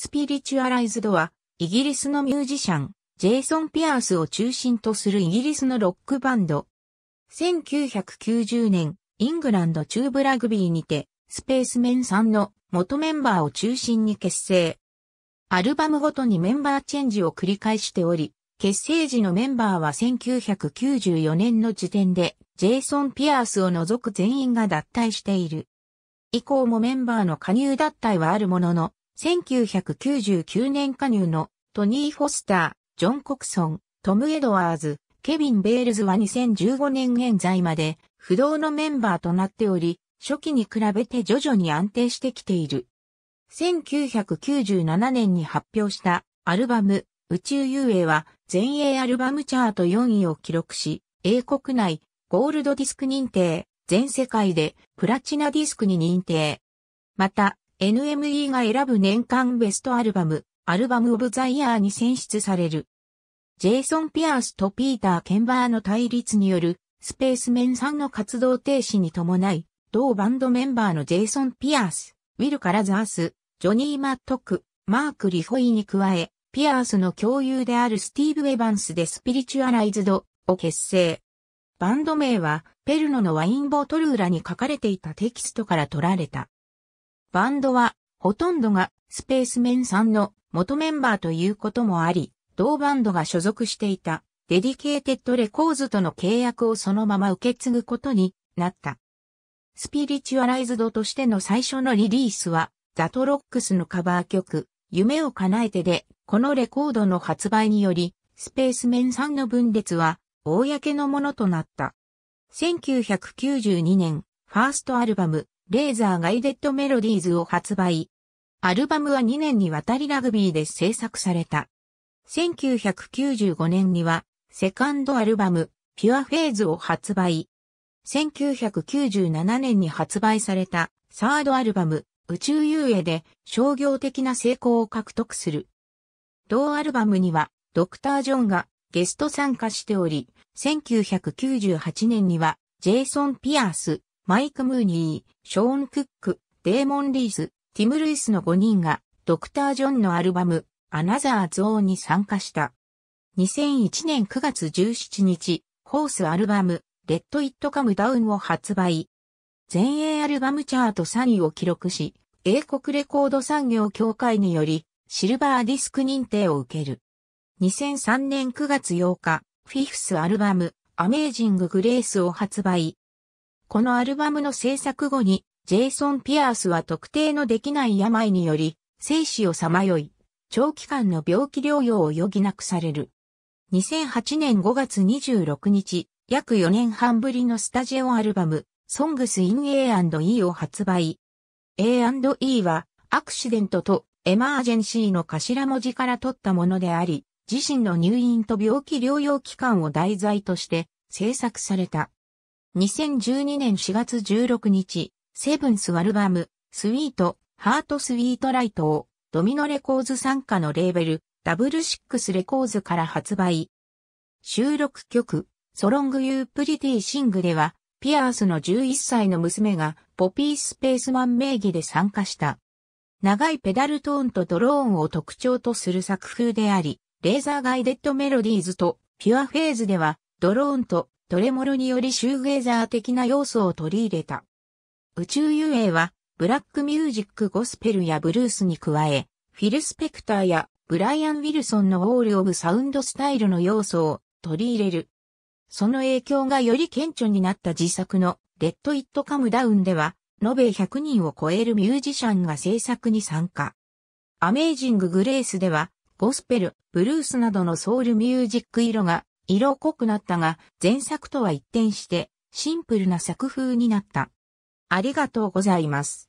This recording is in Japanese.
スピリチュアライズドは、イギリスのミュージシャン、ジェイソン・ピアースを中心とするイギリスのロックバンド。1990年、イングランド中部ラグビーにて、スペースメンさんの元メンバーを中心に結成。アルバムごとにメンバーチェンジを繰り返しており、結成時のメンバーは1994年の時点で、ジェイソン・ピアースを除く全員が脱退している。以降もメンバーの加入脱退はあるものの、1999年加入のトニー・フォスター、ジョン・コクソン、トム・エドワーズ、ケビン・ベールズは2015年現在まで不動のメンバーとなっており、初期に比べて徐々に安定してきている。1997年に発表したアルバム宇宙遊泳は全英アルバムチャート4位を記録し、英国内ゴールドディスク認定、全世界でプラチナディスクに認定。また、NME が選ぶ年間ベストアルバム、アルバムオブザイヤーに選出される。ジェイソン・ピアースとピーター・ケンバーの対立によるスペースメンさんの活動停止に伴い、同バンドメンバーのジェイソン・ピアース、ウィル・カラザース、ジョニー・マットク、マーク・リホイに加え、ピアースの共有であるスティーブ・エヴァンスでスピリチュアライズドを結成。バンド名はペルノのワインボトル裏に書かれていたテキストから取られた。バンドは、ほとんどがスペースメンさんの元メンバーということもあり、同バンドが所属していたデディケーテッドレコーズとの契約をそのまま受け継ぐことになった。スピリチュアライズドとしての最初のリリースは、ザトロックスのカバー曲、夢を叶えてで、このレコードの発売により、スペースメンさんの分裂は、公のものとなった。1992年、ファーストアルバム、レーザーガイデッドメロディーズを発売。アルバムは2年にわたりラグビーで制作された。1995年には、セカンドアルバム、ピュアフェーズを発売。1997年に発売された、サードアルバム、宇宙遊泳で商業的な成功を獲得する。同アルバムには、ドクター・ジョンがゲスト参加しており、1998年には、ジェイソン・ピアース、マイク・ムーニー、ショーン・クック、デーモン・リース、ティム・ルイスの5人が、ドクター・ジョンのアルバム、アナザー・ゾーンに参加した。2001年9月17日、ホースアルバム、レッド・イット・カム・ダウンを発売。全英アルバムチャート3位を記録し、英国レコード産業協会により、シルバーディスク認定を受ける。2003年9月8日、フィフスアルバム、アメージング・グレースを発売。このアルバムの制作後に、ジェイソン・ピアースは特定のできない病により、生死をさまよい、長期間の病気療養を余儀なくされる。2008年5月26日、約4年半ぶりのスタジオアルバム、Songs in A&E を発売。A&E は、アクシデントとエマージェンシーの頭文字から取ったものであり、自身の入院と病気療養期間を題材として制作された。2012年4月16日、セブンスアルバム、スイート、ハートスイートライトを、ドミノレコーズ参加のレーベル、ダブルシックスレコーズから発売。収録曲、ソロングユープリティシングでは、ピアースの11歳の娘がポピースペースマン名義で参加した。長いペダルトーンとドローンを特徴とする作風であり、レーザーガイデッドメロディーズとピュアフェーズではドローンとトレモロによりシューゲーザー的な要素を取り入れた。宇宙遊泳は、ブラックミュージックゴスペルやブルースに加え、フィル・スペクターやブライアン・ウィルソンのオール・オブ・サウンドスタイルの要素を取り入れる。その影響がより顕著になった自作のレッド・イット・カム・ダウンでは、延べ100人を超えるミュージシャンが制作に参加。アメージング・グレースでは、ゴスペル、ブルースなどのソウルミュージック色が色濃くなったが、前作とは一転して、シンプルな作風になった。ありがとうございます。